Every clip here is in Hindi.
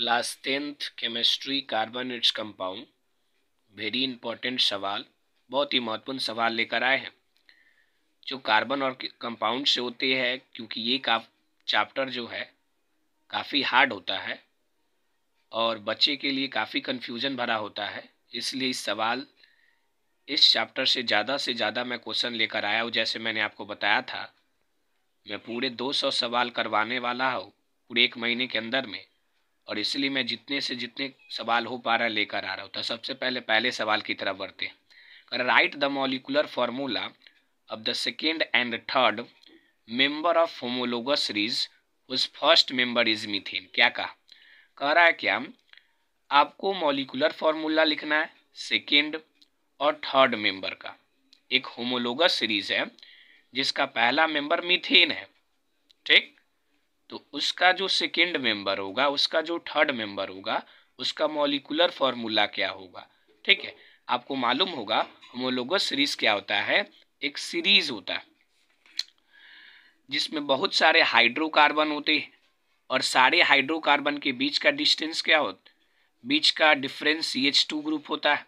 class tenth chemistry carbon its compound very important सवाल बहुत ही महत्वपूर्ण सवाल लेकर आए हैं जो कार्बन और कंपाउंड से होते हैं क्योंकि ये का चैप्टर जो है काफ़ी हार्ड होता है और बच्चे के लिए काफ़ी कन्फ्यूजन भरा होता है इसलिए इस सवाल इस चैप्टर से ज़्यादा से ज़्यादा मैं क्वेश्चन लेकर आया हूँ जैसे मैंने आपको बताया था मैं पूरे 200 सवाल करवाने वाला हूँ पूरे एक महीने के अंदर में और इसलिए मैं जितने से जितने सवाल हो पा रहा है लेकर आ रहा हूँ तो सबसे पहले पहले सवाल की तरफ बढ़ते हैं right the molecular formula of the second and third member of homologous series उस फर्स्ट मेंबर इज मिथेन क्या कहा कह रहा है क्या आपको मोलिकुलर फार्मूला लिखना है सेकेंड और थर्ड मेंबर का एक होमोलोगस सीरीज है जिसका पहला मेंबर मीथेन है ठीक तो उसका जो सेकेंड मेंबर होगा उसका जो थर्ड मेंबर होगा उसका मॉलिकुलर फॉर्मूला क्या होगा ठीक है आपको मालूम होगा होमोलोगस सीरीज क्या होता है एक सीरीज होता है जिसमें बहुत सारे हाइड्रोकार्बन होते हैं और सारे हाइड्रोकार्बन के बीच का डिस्टेंस क्या होता बीच का difference C H two group होता है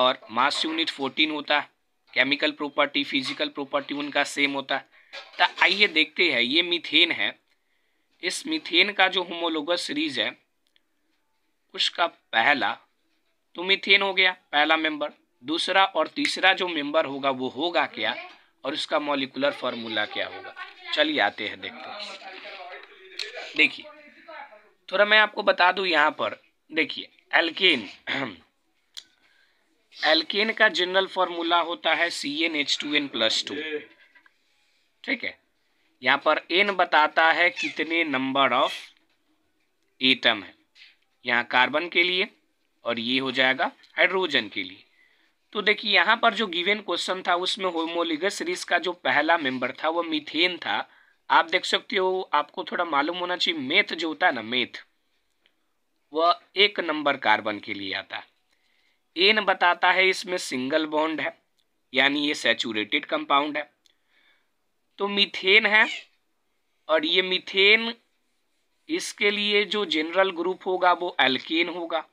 और मास यूनिट फोर्टीन होता है केमिकल प्रॉपर्टी फिजिकल प्रॉपर्टी उनका सेम होता है तो आइए देखते हैं ये मीथेन है इस मीथेन का जो होमोलोगस सीरीज है उसका पहला तो मीथेन हो गया पहला मेंबर दूसरा और तीसरा जो मेंबर होगा वो होगा क्या और उसका मॉलिकुलर फॉर्मूला क्या होगा चलिए आते हैं देखते हैं देखिए थोड़ा मैं आपको बता दूं यहाँ पर देखिए एल्केन एल्केन का जनरल फॉर्मूला होता है C n H two n plus two ठीक है यहाँ पर एन बताता है कितने नंबर ऑफ एटम है यहाँ कार्बन के लिए और ये हो जाएगा हाइड्रोजन के लिए तो देखिए यहाँ पर जो गिवन क्वेश्चन था उसमें होमोलिगस रिस का जो पहला मेंबर था वो मीथेन था आप देख सकते हो आपको थोड़ा मालूम होना चाहिए मेथ जो होता है ना मेथ वह एक नंबर कार्बन के लिए आता एन बताता है इसमें सिंगल बॉन्ड है यानी ये सेचूरेटेड कंपाउंड है तो मीथेन है और ये मीथेन इसके लिए जो जनरल ग्रुप होगा वो एल्केन होगा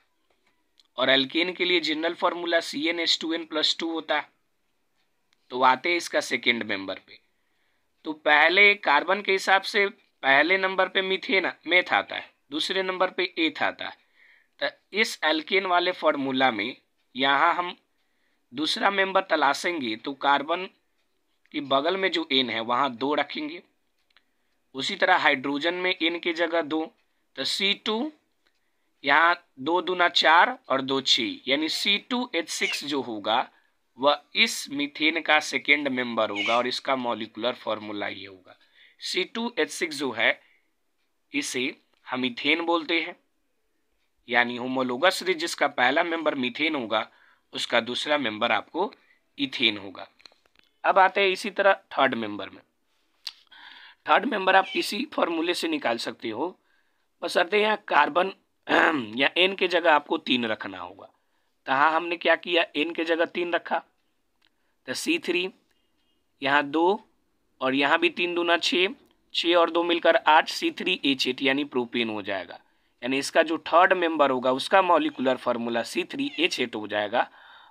और एल्केन के लिए general formula C n S two n plus two होता है तो आते हैं इसका सेकेंड मेंबर पे तो पहले कार्बन के हिसाब से पहले नंबर पे मिथेन मेथ आता है दूसरे नंबर पे एथ आता है तो इस एल्केन वाले फार्मूला में यहाँ हम दूसरा मेंबर तलाशेंगे तो कार्बन कि बगल में जो एन है वहाँ दो रखेंगे उसी तरह हाइड्रोजन में एन की जगह दो तो सी टू यहाँ दो दूना चार और दो छी यानी सी टू एच सिक्स जो होगा वह इस मीथेन का सेकेंड मेंबर होगा और इसका मॉलिकुलर फॉर्मूला ये होगा सी टू एच सिक्स जो है इसे हम मीथेन बोलते हैं यानी होमोलोगस जिसका पहला मेंबर मीथेन होगा उसका दूसरा मेंबर आपको इथेन होगा अब आते हैं इसी तरह थर्ड मेंबर में थर्ड मेंबर आप इसी फॉर्मूले से निकाल सकते हो अर्थे यहाँ कार्बन या एन के जगह आपको तीन रखना होगा तो हाँ हमने क्या किया एन के जगह तीन रखा तो सी थ्री यहाँ दो और यहाँ भी तीन दूना छः छः और दो मिलकर आठ सी थ्री एच एट यानी प्रोपेन हो जाएगा यानी इसका जो थर्ड मेंबर होगा उसका molecular formula C three H eight हो जाएगा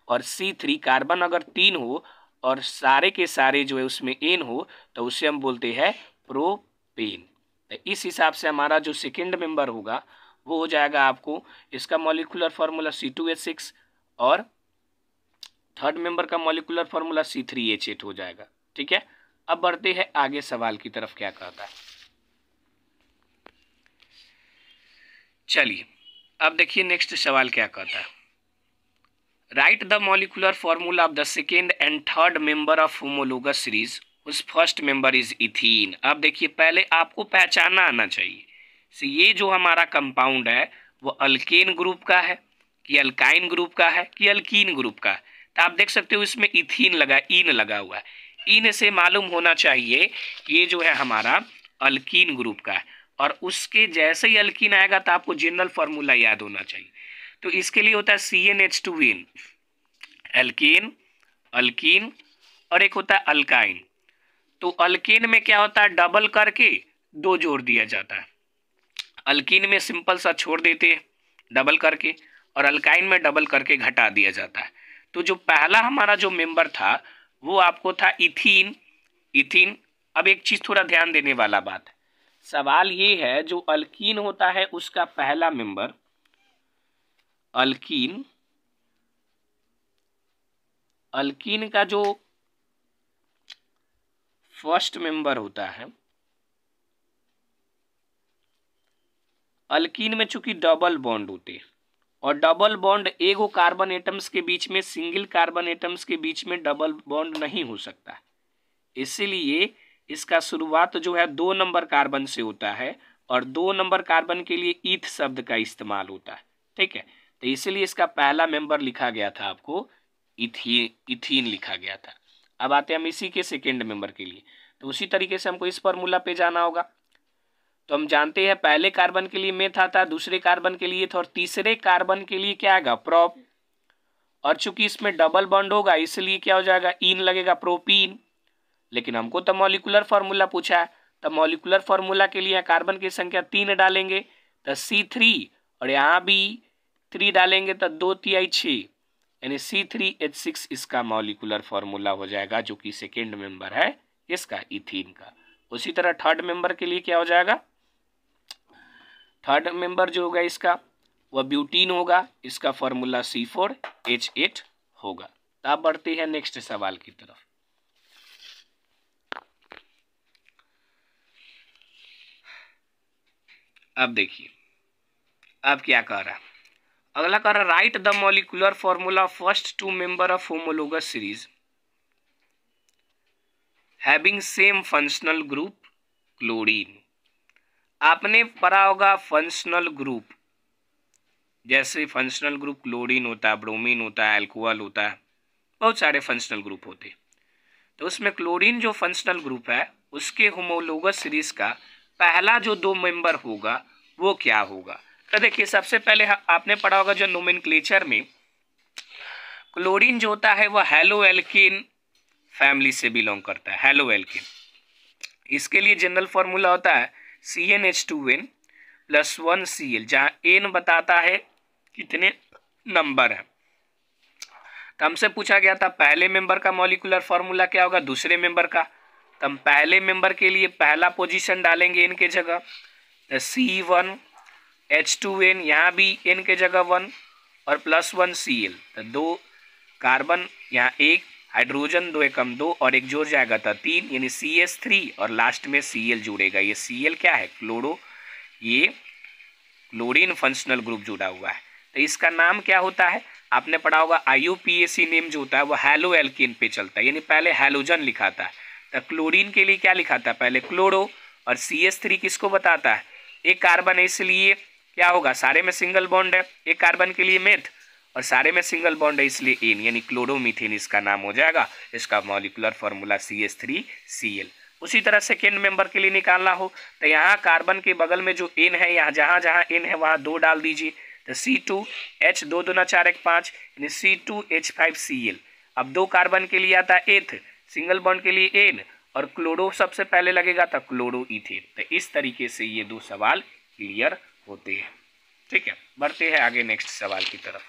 और सी थ्री कार्बन अगर तीन हो और सारे के सारे जो है उसमें एन हो तो उसे हम बोलते हैं प्रोपेन तो इस हिसाब से हमारा जो सेकेंड मेंबर होगा वो हो जाएगा आपको इसका molecular formula C two H six और थर्ड मेंबर का molecular formula C three H eight हो जाएगा ठीक है अब बढ़ते हैं आगे सवाल की तरफ क्या कहता है चलिए अब देखिए नेक्स्ट सवाल क्या कहता है right the molecular formula of the second and third member of homologous series उस फर्स्ट मेंबर इज इथीन अब देखिए पहले आपको पहचाना आना चाहिए से ये जो हमारा कंपाउंड है वो अल्केन ग्रुप का है कि अल्काइन ग्रुप का है कि अल्कीन ग्रुप का है तो आप देख सकते हो इसमें इथीन लगा इन लगा हुआ है इन से मालूम होना चाहिए ये जो है हमारा अल्कीन ग्रुप का है और उसके जैसे ही अल्कीन आएगा तो आपको जनरल फार्मूला याद होना चाहिए तो इसके लिए होता है सी एन एच टू वीन एल्किन अल्कीन और एक होता है अल्काइन तो अल्किन में क्या होता है डबल करके दो जोड़ दिया जाता है अल्किन में सिंपल सा छोड़ देते हैं डबल करके और अल्काइन में डबल करके घटा दिया जाता है तो जो पहला हमारा जो मेंबर था वो आपको था इथिन इथिन अब एक चीज़ थोड़ा ध्यान देने वाला बात है सवाल ये है जो अल्किन होता है उसका पहला मेंबर अल्किन अल्किन का जो फर्स्ट मेंबर होता है अल्किन में चूंकि डबल बॉन्ड होते हैं और डबल बॉन्ड एगो कार्बन एटम्स के बीच में सिंगल कार्बन एटम्स के बीच में डबल बॉन्ड नहीं हो सकता इसीलिए इसका शुरुआत जो है दो नंबर कार्बन से होता है और दो नंबर कार्बन के लिए ईथ शब्द का इस्तेमाल होता है ठीक है तो इसीलिए इसका पहला मेंबर लिखा गया था आपको इथी इथीन लिखा गया था अब आते हैं हम इसी के सेकेंड मेंबर के लिए तो उसी तरीके से हमको इस फॉर्मूला पे जाना होगा तो हम जानते हैं पहले कार्बन के लिए मेथ आता दूसरे कार्बन के लिए था और तीसरे कार्बन के लिए क्या आएगा प्रॉप और चूंकि इसमें डबल बॉन्ड होगा इसलिए क्या हो जाएगा इन लगेगा प्रोपीन लेकिन हमको तो मॉलिकुलर फॉर्मूला पूछा है तो मॉलिकुलर फार्मूला के लिए कार्बन की संख्या तीन डालेंगे तो सी थ्री और यहाँ भी थ्री डालेंगे तो दो आई छी यानी सी थ्री एच सिक्स इसका मॉलिकुलर फॉर्मूला हो जाएगा जो कि सेकेंड मेंबर है इसका इथीन का उसी तरह थर्ड मेंबर के लिए क्या हो जाएगा थर्ड मेंबर जो होगा इसका वह ब्यूटीन होगा इसका formula C four H eight होगा अब तो बढ़ते हैं नेक्स्ट सवाल की तरफ अब देखिए अब क्या कह रहा है अगला कर रहा right the molecular formula first two member of homologous series having same functional group chlorine आपने पढ़ा होगा फंक्शनल ग्रुप जैसे फंक्शनल ग्रुप क्लोरीन होता है ब्रोमीन होता है एल्कोहल होता है बहुत सारे फंक्शनल ग्रुप होते हैं तो उसमें क्लोरीन जो फंक्शनल ग्रुप है उसके होमोलोगस सीरीज का पहला जो दो मेंबर होगा वो क्या होगा तो देखिए सबसे पहले आपने पढ़ा होगा जो नोमिन में क्लोरीन जो होता है वह हेलो एल्किन फैमिली से बिलोंग करता है हेलो एल्किन इसके लिए जनरल फॉर्मूला होता है C n H two n plus one C l जहाँ एन बताता है कितने नंबर है तो हमसे पूछा गया था पहले मेंबर का मॉलिकुलर फॉर्मूला क्या होगा दूसरे मेंबर का तो हम पहले मेंबर के लिए पहला पोजीशन डालेंगे इनके जगह सी तो वन एच टू एन यहाँ भी एन के जगह वन और प्लस वन सी एल तो दो कार्बन यहाँ एक हाइड्रोजन दो एकम दो और एक जोड़ जाएगा तो तीन यानी सी एस थ्री और लास्ट में सी एल जुड़ेगा ये सी एल क्या है क्लोरो ये क्लोरीन फंक्शनल ग्रुप जुड़ा हुआ है तो इसका नाम क्या होता है आपने पढ़ा होगा आई नेम जो होता है वो हैलो एल्किन पे चलता है यानी पहले हेलोजन लिखा था तो क्लोरीन के लिए क्या लिखा था पहले क्लोरो और सी एस थ्री किसको बताता है एक कार्बन है इसलिए क्या होगा सारे में सिंगल बॉन्ड है एक कार्बन के लिए मेथ और सारे में सिंगल बॉन्ड है इसलिए एन यानी क्लोरोमीथेन इसका नाम हो जाएगा इसका molecular formula C S three C l उसी तरह सेकेंड मेंबर के लिए निकालना हो तो यहाँ कार्बन के बगल में जो एन है यहाँ जहाँ जहाँ एन है वहाँ दो डाल दीजिए तो सी टू एच दो दो ना चार एक पाँच यानी C two H five C l अब दो कार्बन के लिए आता है एथ सिंगल बॉन्ड के लिए एन और क्लोरो सबसे पहले लगेगा था क्लोरो इथेन तो इस तरीके से ये दो सवाल क्लियर होती है ठीक है बढ़ते हैं आगे नेक्स्ट सवाल की तरफ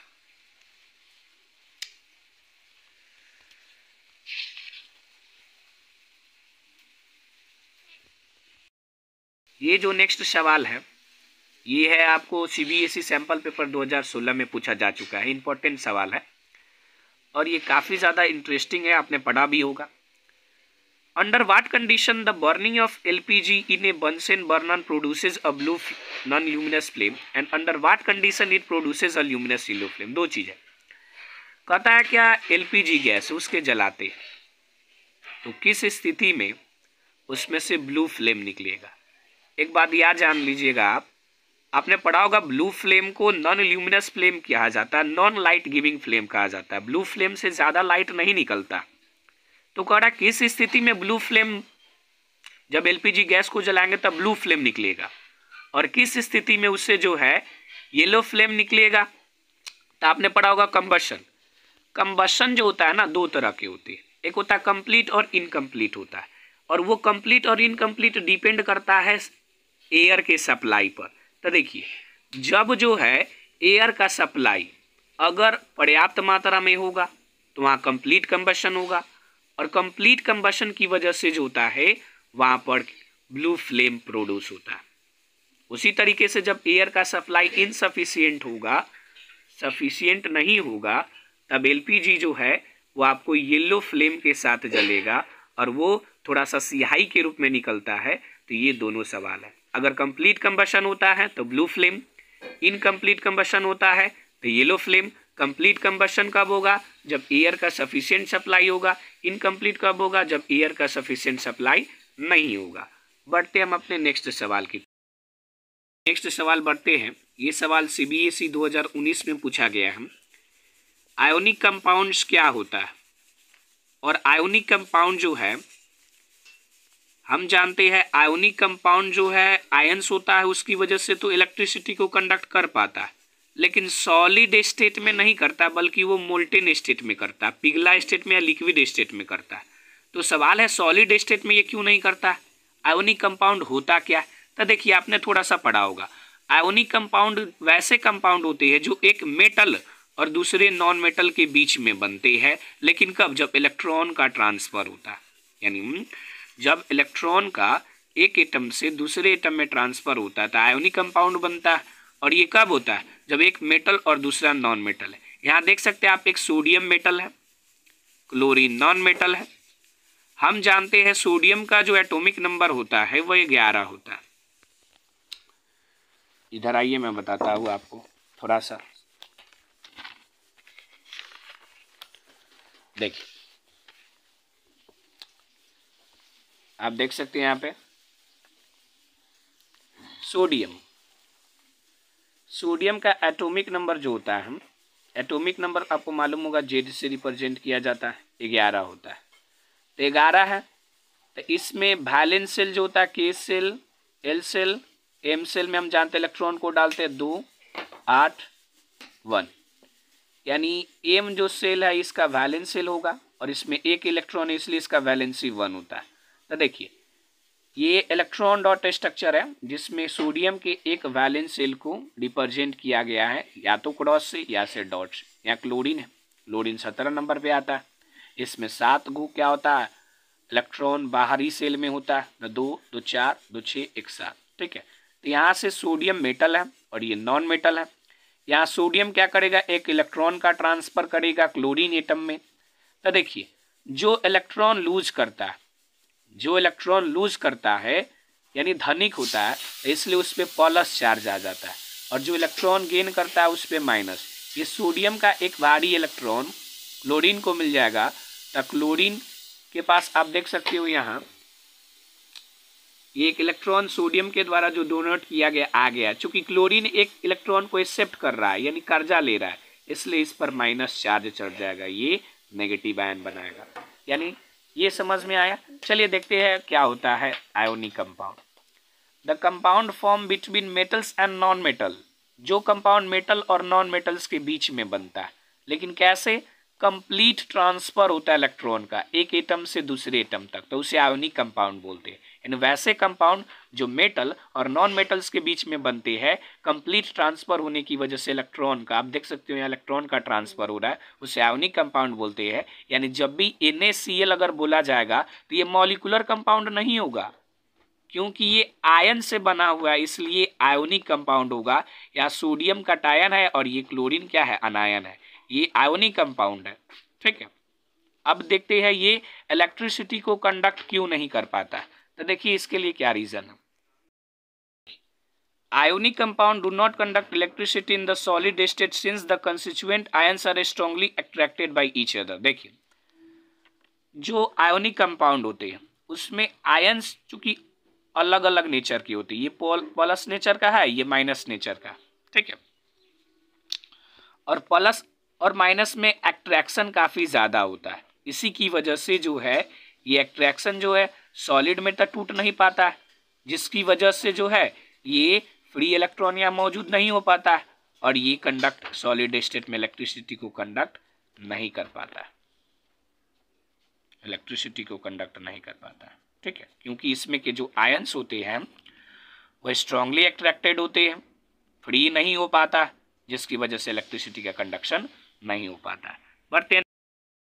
ये जो नेक्स्ट सवाल है ये है आपको सीबीएसई सैंपल पेपर 2016 में पूछा जा चुका है इंपॉर्टेंट सवाल है और ये काफ़ी ज़्यादा इंटरेस्टिंग है आपने पढ़ा भी होगा Under what condition the burning of LPG in a Bunsen burner produces a blue non-luminous flame and under what condition it produces a luminous yellow flame दो चीज़ है कहता है क्या एलपीजी गैस उसके जलाते तो किस स्थिति में उसमें से ब्लू फ्लेम निकलेगा एक बात याद जान लीजिएगा आप आपने पढ़ा होगा ब्लू फ्लेम को नॉन ल्यूमिनस फ्लेम कहा जाता है नॉन लाइट गिविंग फ्लेम कहा जाता है ब्लू फ्लेम से ज़्यादा लाइट नहीं निकलता तो कह रहा किस स्थिति में ब्लू फ्लेम जब एलपीजी गैस को जलाएंगे तब ब्लू फ्लेम निकलेगा और किस स्थिति में उससे जो है येलो फ्लेम निकलेगा तो आपने पढ़ा होगा कम्बशन कम्बशन जो होता है ना दो तरह के होते हैं एक होता है कम्प्लीट और इनकम्प्लीट होता है और वो कम्प्लीट और इनकम्प्लीट डिपेंड करता है एयर के सप्लाई पर तो देखिए जब जो है एयर का सप्लाई अगर पर्याप्त मात्रा में होगा तो वहाँ कम्प्लीट कम्बशन होगा और कंप्लीट कंबशन की वजह से जो होता है वहां पर ब्लू फ्लेम प्रोड्यूस होता है उसी तरीके से जब एयर का सप्लाई इनसफिशियंट होगा सफिशियंट नहीं होगा तब एलपीजी जो है वो आपको येलो फ्लेम के साथ जलेगा और वो थोड़ा सा सियाही के रूप में निकलता है तो ये दोनों सवाल है अगर कंप्लीट कंबशन होता है तो ब्लू फ्लेम इनकम्प्लीट कंबशन होता है तो येलो फ्लेम कंप्लीट कंबशन कब होगा जब एयर का सफिशियंट सप्लाई होगा इनकम्प्लीट कब होगा जब एयर का सफिशियंट सप्लाई नहीं होगा बढ़ते हम अपने नेक्स्ट सवाल की नेक्स्ट सवाल बढ़ते हैं ये सवाल सी बी एस ई दो हज़ार उन्नीस में पूछा गया है आयोनिक कंपाउंड्स क्या होता है और आयोनिक कंपाउंड जो है हम जानते हैं आयोनिक कंपाउंड जो है आयंस होता है उसकी वजह से तो इलेक्ट्रिसिटी को कंडक्ट कर पाता है लेकिन सॉलिड स्टेट में नहीं करता बल्कि वो मोल्टेन स्टेट में करता पिघला स्टेट में या लिक्विड स्टेट में करता है तो सवाल है सॉलिड स्टेट में ये क्यों नहीं करता आयोनिक कंपाउंड होता क्या तो देखिए आपने थोड़ा सा पढ़ा होगा आयोनिक कंपाउंड वैसे कंपाउंड होते हैं जो एक मेटल और दूसरे नॉन मेटल के बीच में बनते हैं लेकिन कब जब इलेक्ट्रॉन का ट्रांसफर होता है यानी हम्म, जब इलेक्ट्रॉन का एक एटम से दूसरे एटम में ट्रांसफर होता है तो आयोनिक कंपाउंड बनता है और ये कब होता है जब एक मेटल और दूसरा नॉन मेटल है यहाँ देख सकते हैं आप एक सोडियम मेटल है क्लोरीन नॉन मेटल है हम जानते हैं सोडियम का जो एटॉमिक नंबर होता है वह ग्यारह होता है इधर आइए मैं बताता हूँ आपको थोड़ा सा देखिए आप देख सकते हैं यहाँ पे सोडियम सोडियम का एटॉमिक नंबर जो होता है एटॉमिक नंबर आपको मालूम होगा जेड से रिप्रेजेंट किया जाता है ग्यारह होता है तो ग्यारह है तो इसमें वैलेंस सेल जो होता है K shell L shell M shell में हम जानते हैं इलेक्ट्रॉन को डालते हैं दो आठ वन यानी एम जो सेल है इसका वैलेंस सेल होगा और इसमें एक इलेक्ट्रॉन है इसलिए इसका वैलेंसी वन होता है तो देखिए ये इलेक्ट्रॉन डॉट स्ट्रक्चर है जिसमें सोडियम के एक वैलेंस सेल को रिप्रेजेंट किया गया है या तो क्रॉस से या से डॉट से या क्लोरिन है क्लोरिन सत्रह नंबर पे आता है इसमें सात गो क्या होता है इलेक्ट्रॉन बाहरी सेल में होता है तो दो दो चार दो छः एक सात ठीक है तो यहाँ से सोडियम मेटल है और ये नॉन मेटल है यहाँ सोडियम क्या करेगा एक इलेक्ट्रॉन का ट्रांसफर करेगा क्लोरिन एटम में तो देखिए जो इलेक्ट्रॉन लूज करता है जो इलेक्ट्रॉन लूज करता है यानी धनिक होता है इसलिए उस पर प्लस चार्ज आ जाता है और जो इलेक्ट्रॉन गेन करता है उस पर माइनस ये सोडियम का एक भारी इलेक्ट्रॉन क्लोरीन को मिल जाएगा तो क्लोरीन के पास आप देख सकते हो यहाँ ये एक इलेक्ट्रॉन सोडियम के द्वारा जो डोनेट किया गया आ गया चूंकि क्लोरीन एक इलेक्ट्रॉन को एक्सेप्ट कर रहा है यानी कर्जा ले रहा है इसलिए इस पर माइनस चार्ज चढ़ जाएगा ये नेगेटिव आयन बनाएगा यानी ये समझ में आया चलिए देखते हैं क्या होता है ionic compound the compound form between metals and non metal जो कंपाउंड मेटल और नॉन मेटल्स के बीच में बनता है लेकिन कैसे कंप्लीट ट्रांसफर होता है इलेक्ट्रॉन का एक एटम से दूसरे एटम तक तो उसे आयोनिक कंपाउंड बोलते हैं इन वैसे कंपाउंड जो मेटल और नॉन मेटल्स के बीच में बनते हैं कंप्लीट ट्रांसफर होने की वजह से इलेक्ट्रॉन का आप देख सकते हो यहाँ इलेक्ट्रॉन का ट्रांसफर हो रहा है उसे आयोनिक कंपाउंड बोलते हैं यानी जब भी एन अगर बोला जाएगा तो ये मॉलिकुलर कंपाउंड नहीं होगा क्योंकि ये आयन से बना हुआ है इसलिए आयोनिक कंपाउंड होगा या सोडियम का टायन है और ये क्लोरिन क्या है अनायन है ये आयोनिक कंपाउंड है ठीक है अब देखते हैं ये इलेक्ट्रिसिटी को कंडक्ट क्यों नहीं कर पाता है तो देखिए इसके लिए क्या रीज़न है ionic compound do not conduct electricity in the solid state since the constituent ions are strongly attracted by each other देखिए जो आयोनिक कंपाउंड होते हैं उसमें आयंस चूंकि अलग अलग नेचर की होती है ये प्लस नेचर का है ये माइनस नेचर का ठीक है और प्लस और माइनस में एट्रैक्शन काफ़ी ज़्यादा होता है इसी की वजह से जो है ये एट्रैक्शन जो है सॉलिड में तो टूट नहीं पाता है जिसकी वजह से जो है ये फ्री इलेक्ट्रॉन यहाँ मौजूद नहीं हो पाता है और ये कंडक्ट सॉलिड स्टेट में इलेक्ट्रिसिटी को कंडक्ट नहीं कर पाता इलेक्ट्रिसिटी को कंडक्ट नहीं कर पाता ठीक है क्योंकि इसमें के जो आयंस होते हैं वह स्ट्रांगली अट्रैक्टेड होते हैं फ्री नहीं हो पाता जिसकी वजह से इलेक्ट्रिसिटी का कंडक्शन नहीं हो पाता बढ़ते